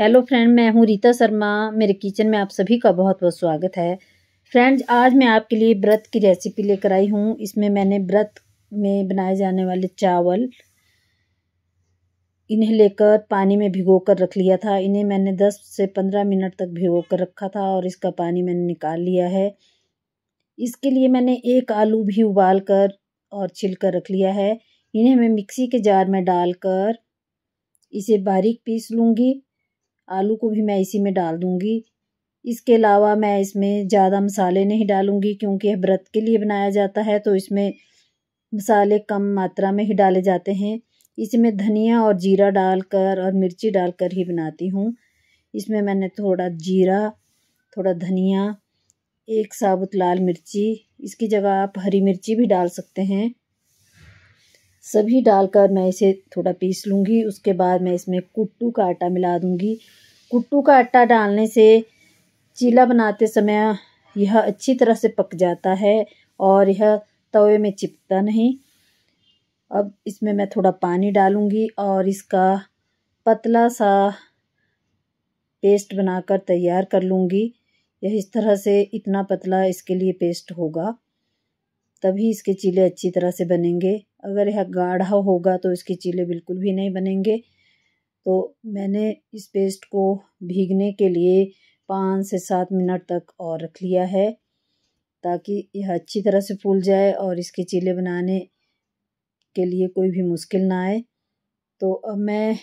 hello friend मैं हूं रीता शर्मा मेरे किचन में आप सभी का बहुत बहुत स्वागत है फ्रेंड्स आज मैं आपके लिए व्रत की रेसिपी लेकर आई हूं इसमें मैंने व्रत में बनाए जाने वाले चावल इन्हें लेकर पानी में भिगो कर रख लिया था इन्हें मैंने 10 से 15 मिनट तक भिगो कर रखा था और इसका पानी मैंने निकाल लिया है इसके लिए मैंने एक आलू भी उबाल कर और छिल कर रख लिया है इन्हें मैं मिक्सी के जार में डालकर इसे बारीक पीस लूँगी आलू को भी मैं इसी में डाल दूँगी इसके अलावा मैं इसमें ज़्यादा मसाले नहीं डालूँगी क्योंकि यह व्रत के लिए बनाया जाता है तो इसमें मसाले कम मात्रा में ही डाले जाते हैं इसमें धनिया और जीरा डालकर और मिर्ची डालकर ही बनाती हूँ इसमें मैंने थोड़ा जीरा थोड़ा धनिया एक साबुत लाल मिर्ची इसकी जगह आप हरी मिर्ची भी डाल सकते हैं सभी डालकर मैं इसे थोड़ा पीस लूँगी उसके बाद मैं इसमें कुट्टू का आटा मिला दूँगी कुट्टू का आटा डालने से चीला बनाते समय यह अच्छी तरह से पक जाता है और यह तवे में चिपकता नहीं अब इसमें मैं थोड़ा पानी डालूँगी और इसका पतला सा पेस्ट बनाकर तैयार कर लूँगी यह इस तरह से इतना पतला इसके लिए पेस्ट होगा तभी इसके चीले अच्छी तरह से बनेंगे अगर यह गाढ़ा होगा तो इसके चीले बिल्कुल भी नहीं बनेंगे तो मैंने इस पेस्ट को भीगने के लिए पाँच से सात मिनट तक और रख लिया है ताकि यह अच्छी तरह से फूल जाए और इसके चीले बनाने के लिए कोई भी मुश्किल ना आए तो अब मैं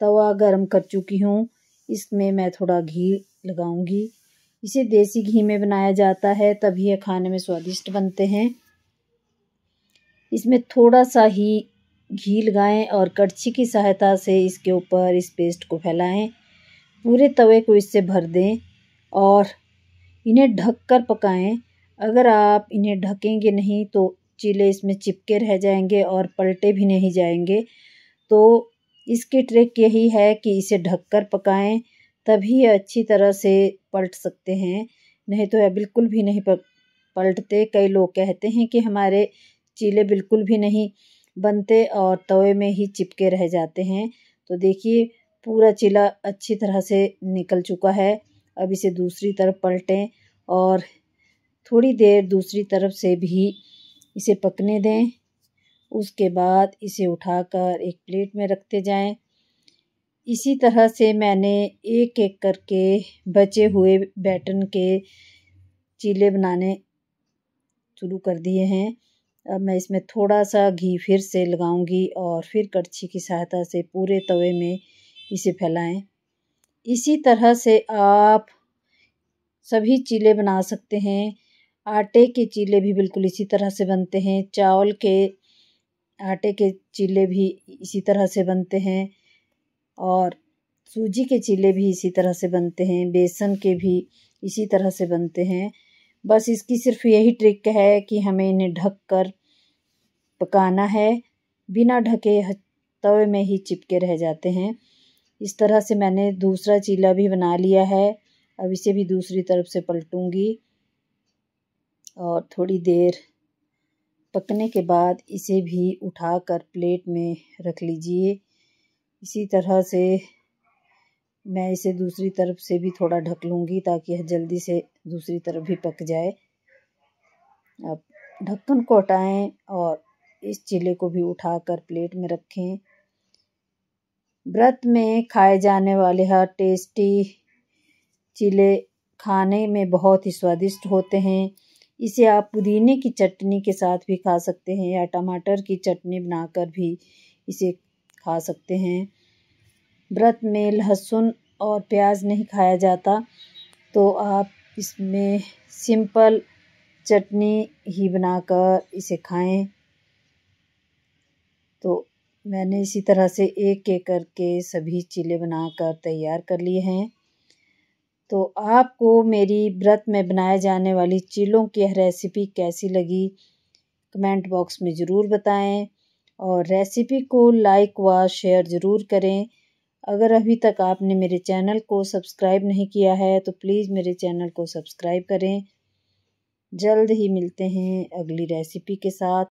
तवा गर्म कर चुकी हूँ इसमें मैं थोड़ा घी लगाऊंगी इसे देसी घी में बनाया जाता है तभी यह खाने में स्वादिष्ट बनते हैं इसमें थोड़ा सा ही घी लगाएं और कड़छी की सहायता से इसके ऊपर इस पेस्ट को फैलाएं पूरे तवे को इससे भर दें और इन्हें ढक कर पकाएँ अगर आप इन्हें ढकेंगे नहीं तो चीले इसमें चिपके रह जाएंगे और पलटे भी नहीं जाएंगे तो इसकी ट्रिक यही है कि इसे ढककर पकाएं तभी अच्छी तरह से पलट सकते हैं नहीं तो यह बिल्कुल भी नहीं पलटते कई लोग कहते हैं कि हमारे चीले बिल्कुल भी नहीं बनते और तवे में ही चिपके रह जाते हैं तो देखिए पूरा चीला अच्छी तरह से निकल चुका है अब इसे दूसरी तरफ पलटें और थोड़ी देर दूसरी तरफ से भी इसे पकने दें उसके बाद इसे उठाकर एक प्लेट में रखते जाएं इसी तरह से मैंने एक एक करके बचे हुए बैटन के चीले बनाने शुरू कर दिए हैं अब मैं इसमें थोड़ा सा घी फिर से लगाऊंगी और फिर कड़छी की सहायता से पूरे तवे में इसे फैलाएं इसी तरह से आप सभी चीले बना सकते हैं आटे के चीले भी बिल्कुल इसी तरह से बनते हैं चावल के आटे के चीले भी इसी तरह से बनते हैं और सूजी के चीले भी इसी तरह से बनते हैं बेसन के भी इसी तरह से बनते हैं बस इसकी सिर्फ यही ट्रिक है कि हमें इन्हें ढक कर पकाना है बिना ढके तवे में ही चिपके रह जाते हैं इस तरह से मैंने दूसरा चीला भी बना लिया है अब इसे भी दूसरी तरफ से पलटूंगी और थोड़ी देर पकने के बाद इसे भी उठाकर प्लेट में रख लीजिए इसी तरह से मैं इसे दूसरी तरफ से भी थोड़ा ढक लूँगी ताकि यह जल्दी से दूसरी तरफ भी पक जाए अब ढक्कन को हटाएं और इस चिल्ले को भी उठाकर प्लेट में रखें व्रत में खाए जाने वाले हर टेस्टी चिल्ले खाने में बहुत ही स्वादिष्ट होते हैं इसे आप पुदीने की चटनी के साथ भी खा सकते हैं या टमाटर की चटनी बनाकर भी इसे खा सकते हैं व्रत में लहसुन और प्याज नहीं खाया जाता तो आप इसमें सिंपल चटनी ही बनाकर इसे खाएं तो मैंने इसी तरह से एक एक करके सभी चीले बनाकर तैयार कर लिए हैं तो आपको मेरी व्रत में बनाए जाने वाली चीलों की यह रेसिपी कैसी लगी कमेंट बॉक्स में ज़रूर बताएं और रेसिपी को लाइक व शेयर ज़रूर करें अगर अभी तक आपने मेरे चैनल को सब्सक्राइब नहीं किया है तो प्लीज़ मेरे चैनल को सब्सक्राइब करें जल्द ही मिलते हैं अगली रेसिपी के साथ